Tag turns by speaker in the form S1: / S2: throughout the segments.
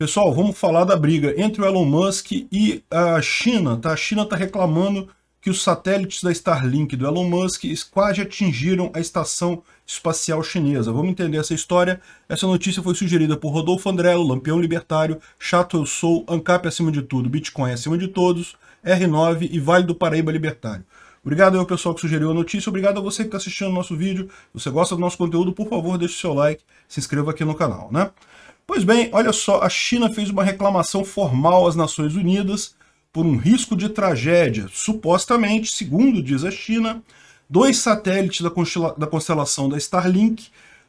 S1: Pessoal, vamos falar da briga entre o Elon Musk e a China. Tá? A China está reclamando que os satélites da Starlink do Elon Musk quase atingiram a estação espacial chinesa. Vamos entender essa história. Essa notícia foi sugerida por Rodolfo Andrello, Lampião Libertário, Chato Eu Sou, Ancap acima de tudo, Bitcoin acima de todos, R9 e Vale do Paraíba Libertário. Obrigado ao pessoal que sugeriu a notícia, obrigado a você que está assistindo o nosso vídeo. Se você gosta do nosso conteúdo, por favor, deixe o seu like, se inscreva aqui no canal, né? Pois bem, olha só, a China fez uma reclamação formal às Nações Unidas por um risco de tragédia. Supostamente, segundo diz a China, dois satélites da constelação da Starlink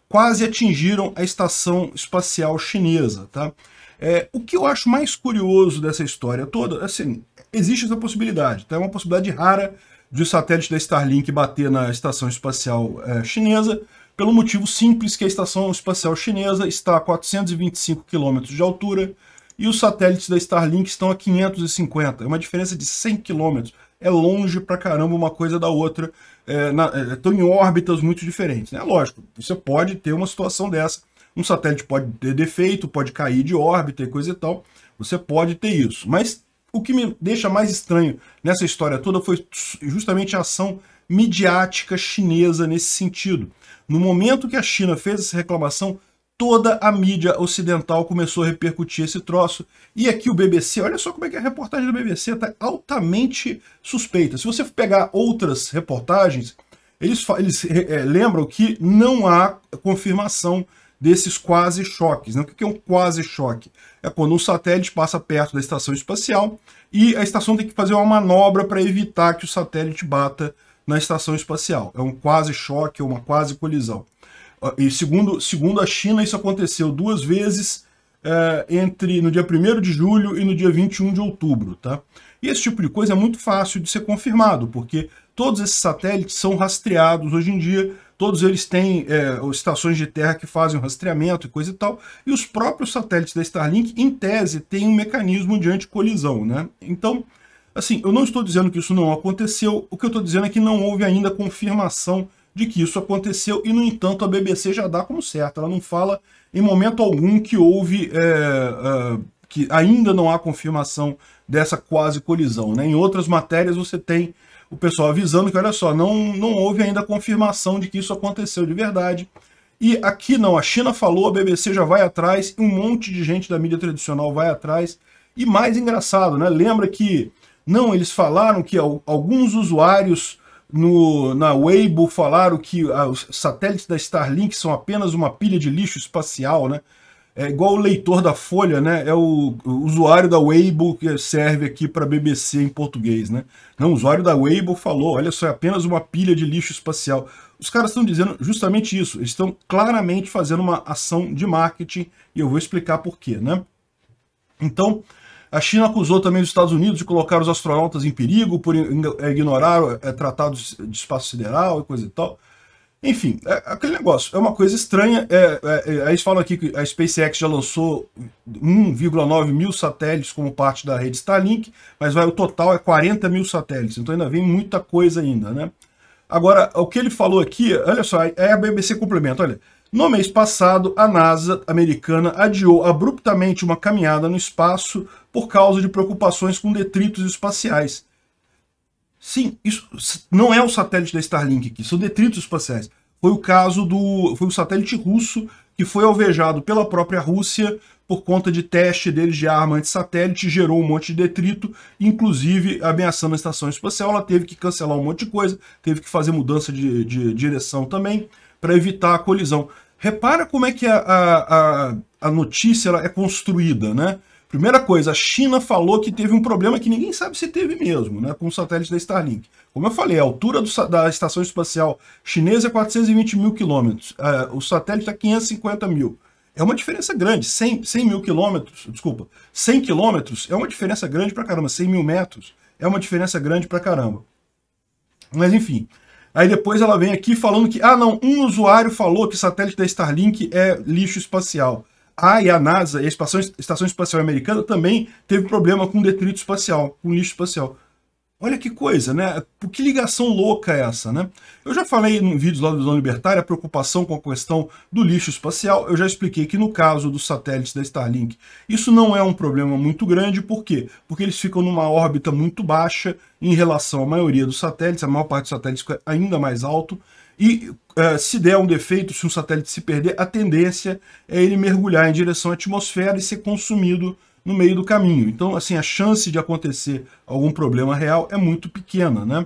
S1: quase atingiram a estação espacial chinesa. Tá? É, o que eu acho mais curioso dessa história toda, assim, existe essa possibilidade, tá? é uma possibilidade rara de o um satélite da Starlink bater na estação espacial é, chinesa, pelo motivo simples que a Estação Espacial Chinesa está a 425 km de altura e os satélites da Starlink estão a 550. É uma diferença de 100 km. É longe pra caramba uma coisa da outra. É, é, estão em órbitas muito diferentes. Né? É né? lógico, você pode ter uma situação dessa. Um satélite pode ter defeito, pode cair de órbita e coisa e tal. Você pode ter isso. Mas o que me deixa mais estranho nessa história toda foi justamente a ação midiática chinesa nesse sentido. No momento que a China fez essa reclamação, toda a mídia ocidental começou a repercutir esse troço. E aqui o BBC, olha só como é que é a reportagem do BBC está altamente suspeita. Se você pegar outras reportagens, eles, eles é, é, lembram que não há confirmação desses quase choques. Né? O que é um quase choque? É quando um satélite passa perto da estação espacial e a estação tem que fazer uma manobra para evitar que o satélite bata na estação espacial. É um quase choque, é uma quase colisão. Ah, e segundo, segundo a China, isso aconteceu duas vezes é, entre no dia 1 de julho e no dia 21 de outubro. Tá? E esse tipo de coisa é muito fácil de ser confirmado, porque todos esses satélites são rastreados hoje em dia, todos eles têm é, estações de terra que fazem rastreamento e coisa e tal, e os próprios satélites da Starlink, em tese, têm um mecanismo de anticolisão. Né? Então, Assim, eu não estou dizendo que isso não aconteceu, o que eu estou dizendo é que não houve ainda confirmação de que isso aconteceu e, no entanto, a BBC já dá como certo. Ela não fala em momento algum que houve, é, é, que ainda não há confirmação dessa quase colisão. Né? Em outras matérias você tem o pessoal avisando que, olha só, não, não houve ainda confirmação de que isso aconteceu de verdade. E aqui não, a China falou, a BBC já vai atrás, um monte de gente da mídia tradicional vai atrás. E mais engraçado, né? Lembra que não, eles falaram que alguns usuários no, na Weibo falaram que ah, os satélites da Starlink são apenas uma pilha de lixo espacial, né? É igual o leitor da Folha, né? É o, o usuário da Weibo que serve aqui para BBC em português, né? Não, o usuário da Weibo falou, olha só, é apenas uma pilha de lixo espacial. Os caras estão dizendo justamente isso. Eles estão claramente fazendo uma ação de marketing e eu vou explicar por quê, né? Então, a China acusou também os Estados Unidos de colocar os astronautas em perigo por é, ignorar é, tratados de espaço sideral e coisa e tal. Enfim, é, aquele negócio é uma coisa estranha. É, é, é eles falam aqui que a SpaceX já lançou 1,9 mil satélites como parte da rede Starlink, mas vai, o total é 40 mil satélites, então ainda vem muita coisa ainda, né? Agora, o que ele falou aqui, olha só, é a BBC complementa, olha. No mês passado, a NASA americana adiou abruptamente uma caminhada no espaço por causa de preocupações com detritos espaciais. Sim, isso não é o satélite da Starlink aqui, são detritos espaciais. Foi o caso do. Foi o satélite russo que foi alvejado pela própria Rússia por conta de teste deles de arma anti-satélite, gerou um monte de detrito, inclusive ameaçando a estação espacial. Ela teve que cancelar um monte de coisa, teve que fazer mudança de, de, de direção também para evitar a colisão. Repara como é que a, a, a notícia é construída, né? Primeira coisa, a China falou que teve um problema que ninguém sabe se teve mesmo, né, com o satélite da Starlink. Como eu falei, a altura do, da estação espacial chinesa é 420 mil quilômetros, uh, o satélite é está 550 mil. É uma diferença grande, 100, 100 mil quilômetros, desculpa, 100 quilômetros é uma diferença grande pra caramba, 100 mil metros é uma diferença grande pra caramba. Mas enfim, Aí depois ela vem aqui falando que, ah não, um usuário falou que o satélite da Starlink é lixo espacial. Ah, e a NASA, a Estação Espacial Americana, também teve problema com detrito espacial, com lixo espacial. Olha que coisa, né? Que ligação louca é essa, né? Eu já falei em vídeos lá do Zona Libertária a preocupação com a questão do lixo espacial. Eu já expliquei que no caso dos satélites da Starlink, isso não é um problema muito grande. Por quê? Porque eles ficam numa órbita muito baixa em relação à maioria dos satélites. A maior parte dos satélites fica ainda mais alto. E uh, se der um defeito, se um satélite se perder, a tendência é ele mergulhar em direção à atmosfera e ser consumido no meio do caminho. Então, assim, a chance de acontecer algum problema real é muito pequena, né?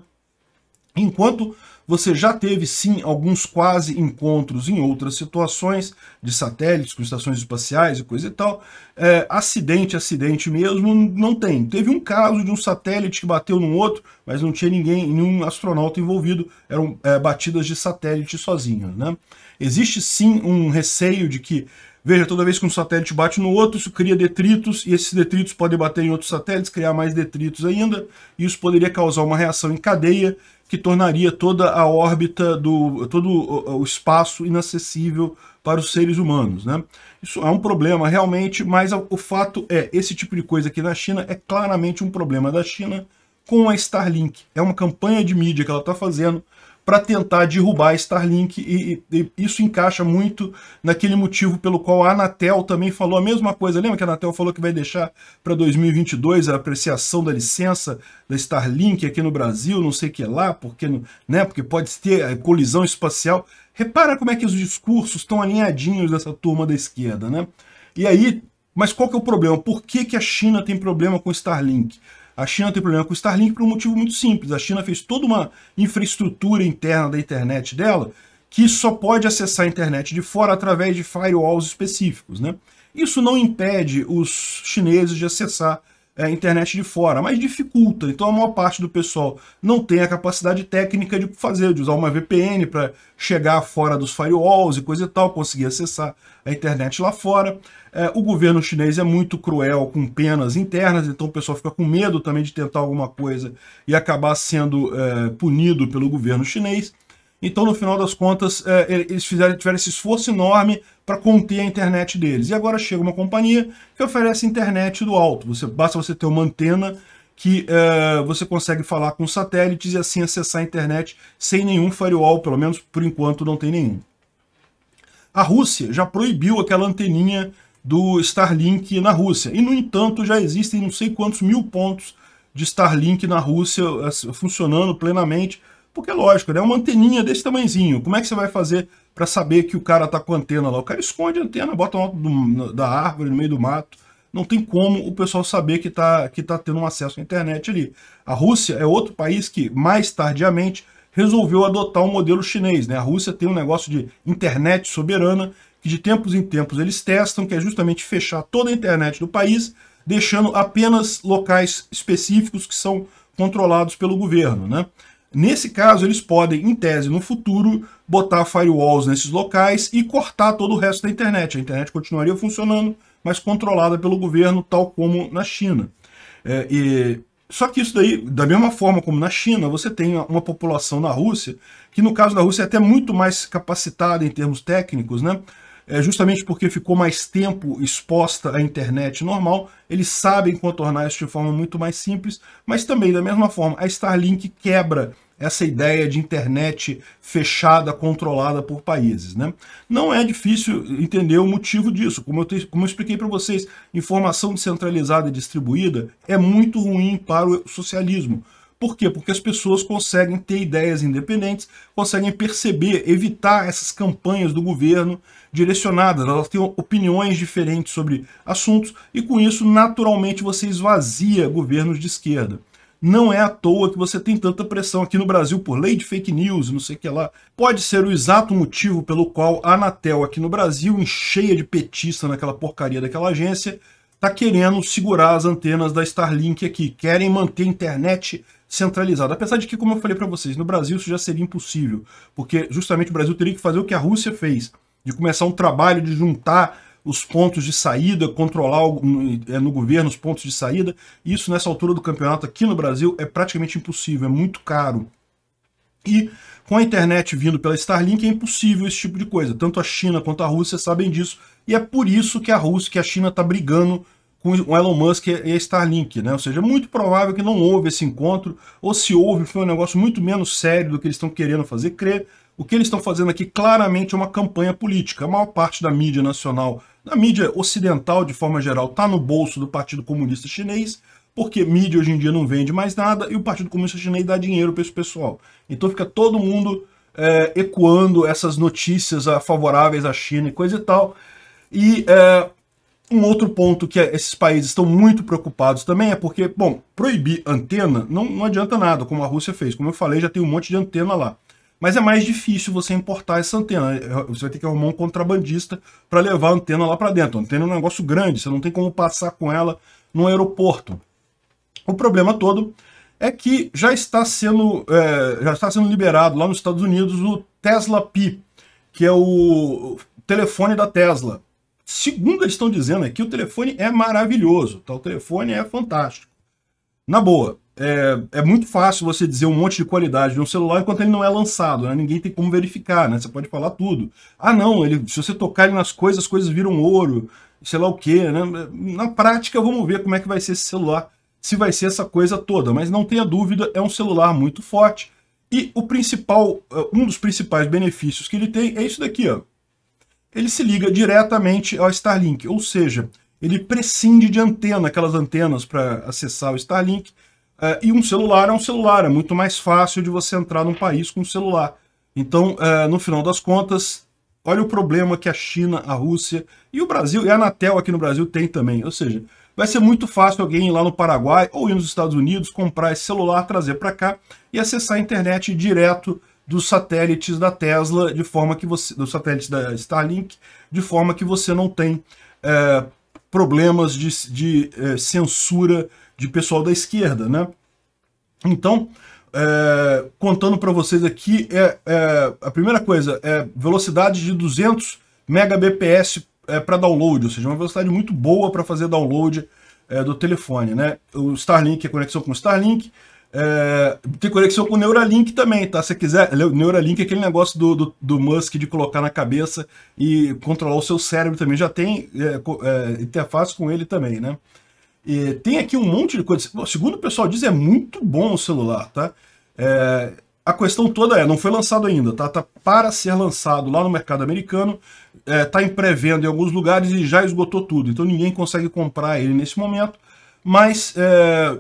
S1: Enquanto você já teve sim alguns quase encontros em outras situações de satélites com estações espaciais e coisa e tal. É, acidente, acidente mesmo, não tem. Teve um caso de um satélite que bateu num outro, mas não tinha ninguém, nenhum astronauta envolvido. Eram é, batidas de satélite sozinho, né? Existe sim um receio de que Veja, toda vez que um satélite bate no outro, isso cria detritos, e esses detritos podem bater em outros satélites, criar mais detritos ainda, e isso poderia causar uma reação em cadeia que tornaria toda a órbita, do, todo o espaço inacessível para os seres humanos. Né? Isso é um problema realmente, mas o fato é, esse tipo de coisa aqui na China é claramente um problema da China com a Starlink. É uma campanha de mídia que ela está fazendo para tentar derrubar a Starlink, e, e, e, isso encaixa muito naquele motivo pelo qual a Anatel também falou a mesma coisa. Lembra que a Anatel falou que vai deixar para 2022 a apreciação da licença da Starlink aqui no Brasil, não sei o que lá, porque, né, porque pode ter é, colisão espacial. Repara como é que os discursos estão alinhadinhos dessa turma da esquerda, né? E aí, mas qual que é o problema? Por que, que a China tem problema com Starlink? A China tem problema com o Starlink por um motivo muito simples. A China fez toda uma infraestrutura interna da internet dela que só pode acessar a internet de fora através de firewalls específicos. Né? Isso não impede os chineses de acessar é, internet de fora, mas dificulta. Então a maior parte do pessoal não tem a capacidade técnica de fazer, de usar uma VPN para chegar fora dos firewalls e coisa e tal, conseguir acessar a internet lá fora. É, o governo chinês é muito cruel com penas internas, então o pessoal fica com medo também de tentar alguma coisa e acabar sendo é, punido pelo governo chinês. Então, no final das contas, é, eles fizeram, tiveram esse esforço enorme para conter a internet deles. E agora chega uma companhia que oferece internet do alto. Você, basta você ter uma antena que é, você consegue falar com satélites e assim acessar a internet sem nenhum firewall, pelo menos por enquanto não tem nenhum. A Rússia já proibiu aquela anteninha do Starlink na Rússia. E, no entanto, já existem não sei quantos mil pontos de Starlink na Rússia é, funcionando plenamente porque é lógico, né? É uma anteninha desse tamanhozinho. Como é que você vai fazer para saber que o cara tá com a antena lá? O cara esconde a antena, bota no, do, da árvore, no meio do mato. Não tem como o pessoal saber que tá, que tá tendo um acesso à internet ali. A Rússia é outro país que, mais tardiamente, resolveu adotar o um modelo chinês. Né? A Rússia tem um negócio de internet soberana, que de tempos em tempos eles testam, que é justamente fechar toda a internet do país, deixando apenas locais específicos que são controlados pelo governo. Né? Nesse caso, eles podem, em tese, no futuro, botar firewalls nesses locais e cortar todo o resto da internet. A internet continuaria funcionando, mas controlada pelo governo, tal como na China. É, e... Só que isso daí, da mesma forma como na China, você tem uma população na Rússia, que no caso da Rússia é até muito mais capacitada em termos técnicos, né? É justamente porque ficou mais tempo exposta à internet normal, eles sabem contornar isso de forma muito mais simples, mas também, da mesma forma, a Starlink quebra essa ideia de internet fechada, controlada por países. Né? Não é difícil entender o motivo disso. Como eu, te, como eu expliquei para vocês, informação descentralizada e distribuída é muito ruim para o socialismo. Por quê? Porque as pessoas conseguem ter ideias independentes, conseguem perceber, evitar essas campanhas do governo direcionadas, elas têm opiniões diferentes sobre assuntos, e com isso, naturalmente, você esvazia governos de esquerda. Não é à toa que você tem tanta pressão aqui no Brasil por lei de fake news, não sei o que lá. Pode ser o exato motivo pelo qual a Anatel aqui no Brasil, cheia de petista naquela porcaria daquela agência, tá querendo segurar as antenas da Starlink aqui. Querem manter a internet centralizada. Apesar de que, como eu falei para vocês, no Brasil isso já seria impossível, porque justamente o Brasil teria que fazer o que a Rússia fez, de começar um trabalho de juntar os pontos de saída, controlar é, no governo os pontos de saída. Isso nessa altura do campeonato aqui no Brasil é praticamente impossível, é muito caro. E com a internet vindo pela Starlink é impossível esse tipo de coisa. Tanto a China quanto a Rússia sabem disso. E é por isso que a Rússia, que a China está brigando com o Elon Musk e a Starlink, né? Ou seja, é muito provável que não houve esse encontro, ou se houve, foi um negócio muito menos sério do que eles estão querendo fazer crer. O que eles estão fazendo aqui claramente é uma campanha política. A maior parte da mídia nacional, da mídia ocidental de forma geral, está no bolso do Partido Comunista Chinês, porque mídia hoje em dia não vende mais nada e o Partido Comunista Chinês dá dinheiro para esse pessoal. Então fica todo mundo é, ecoando essas notícias favoráveis à China e coisa e tal. E é, um outro ponto que é, esses países estão muito preocupados também é porque, bom, proibir antena não, não adianta nada, como a Rússia fez. Como eu falei, já tem um monte de antena lá. Mas é mais difícil você importar essa antena. Você vai ter que arrumar um contrabandista para levar a antena lá para dentro. A antena é um negócio grande, você não tem como passar com ela no aeroporto. O problema todo é que já está sendo, é, já está sendo liberado lá nos Estados Unidos o Tesla Pi, que é o telefone da Tesla. Segundo eles estão dizendo aqui, o telefone é maravilhoso, tá? o telefone é fantástico na boa, é, é, muito fácil você dizer um monte de qualidade de um celular enquanto ele não é lançado, né? Ninguém tem como verificar, né? Você pode falar tudo. Ah, não, ele, se você tocar ele nas coisas, as coisas viram ouro, sei lá o quê, né? Na prática, vamos ver como é que vai ser esse celular, se vai ser essa coisa toda. Mas não tenha dúvida, é um celular muito forte. E o principal, é, um dos principais benefícios que ele tem é isso daqui, ó. Ele se liga diretamente ao Starlink, ou seja, ele prescinde de antena, aquelas antenas para acessar o Starlink. É, e um celular é um celular, é muito mais fácil de você entrar num país com um celular. Então, é, no final das contas, olha o problema que a China, a Rússia e o Brasil, e a Anatel aqui no Brasil tem também. Ou seja, vai ser muito fácil alguém ir lá no Paraguai ou ir nos Estados Unidos, comprar esse celular, trazer para cá e acessar a internet direto dos satélites da Tesla, de forma que você, dos satélites da Starlink, de forma que você não tem é, problemas de, de é, censura de pessoal da esquerda, né? Então, é, contando para vocês aqui, é, é, a primeira coisa é velocidade de 200 megabps é, eh, para download, ou seja, uma velocidade muito boa para fazer download do telefone, né? O Starlink, a conexão com o Starlink, é, tem conexão com o Neuralink também, tá? Se você quiser, Neuralink é aquele negócio do, do, do, Musk de colocar na cabeça e controlar o seu cérebro também. Já tem é, é, interface com ele também, né? E tem aqui um monte de coisa. Segundo o pessoal diz, é muito bom o celular, tá? É, a questão toda é, não foi lançado ainda, tá? Tá para ser lançado lá no mercado americano, é, tá em pré-venda em alguns lugares e já esgotou tudo. Então ninguém consegue comprar ele nesse momento, mas é,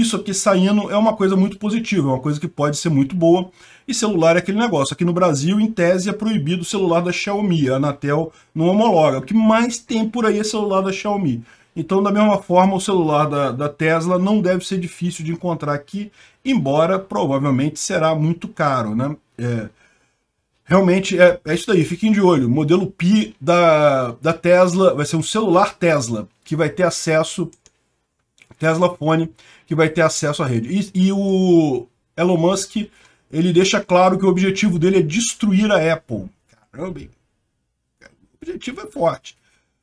S1: isso aqui saindo é uma coisa muito positiva, é uma coisa que pode ser muito boa. E celular é aquele negócio. Aqui no Brasil, em tese, é proibido o celular da Xiaomi. A Anatel não homologa. O que mais tem por aí é celular da Xiaomi. Então, da mesma forma, o celular da, da Tesla não deve ser difícil de encontrar aqui, embora provavelmente será muito caro, né? É, realmente é, é, isso daí, fiquem de olho. O modelo Pi da, da Tesla vai ser um celular Tesla, que vai ter acesso Tesla Fone que vai ter acesso à rede. E, e o Elon Musk, ele deixa claro que o objetivo dele é destruir a Apple. Caramba, hein? o objetivo é forte.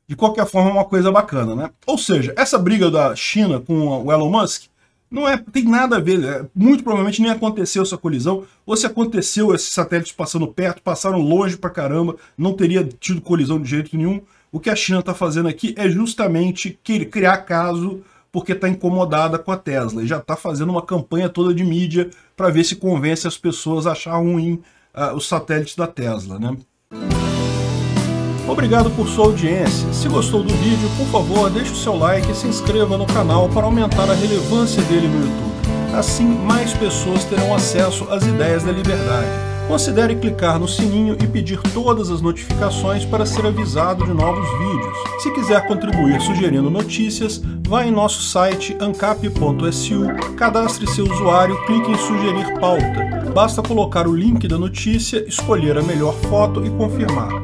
S1: De qualquer forma, é uma coisa bacana, né? Ou seja, essa briga da China com o Elon Musk não é, tem nada a ver, é, muito provavelmente nem aconteceu essa colisão, ou se aconteceu esses satélites passando perto, passaram longe pra caramba, não teria tido colisão de jeito nenhum. O que a China está fazendo aqui é justamente criar caso porque está incomodada com a Tesla e já está fazendo uma campanha toda de mídia para ver se convence as pessoas a achar ruim uh, os satélites da Tesla. Né? Obrigado por sua audiência. Se gostou do vídeo, por favor, deixe o seu like e se inscreva no canal para aumentar a relevância dele no YouTube. Assim, mais pessoas terão acesso às ideias da liberdade considere clicar no sininho e pedir todas as notificações para ser avisado de novos vídeos. Se quiser contribuir sugerindo notícias, vá em nosso site ancap.su, cadastre seu usuário, clique em sugerir pauta. Basta colocar o link da notícia, escolher a melhor foto e confirmar.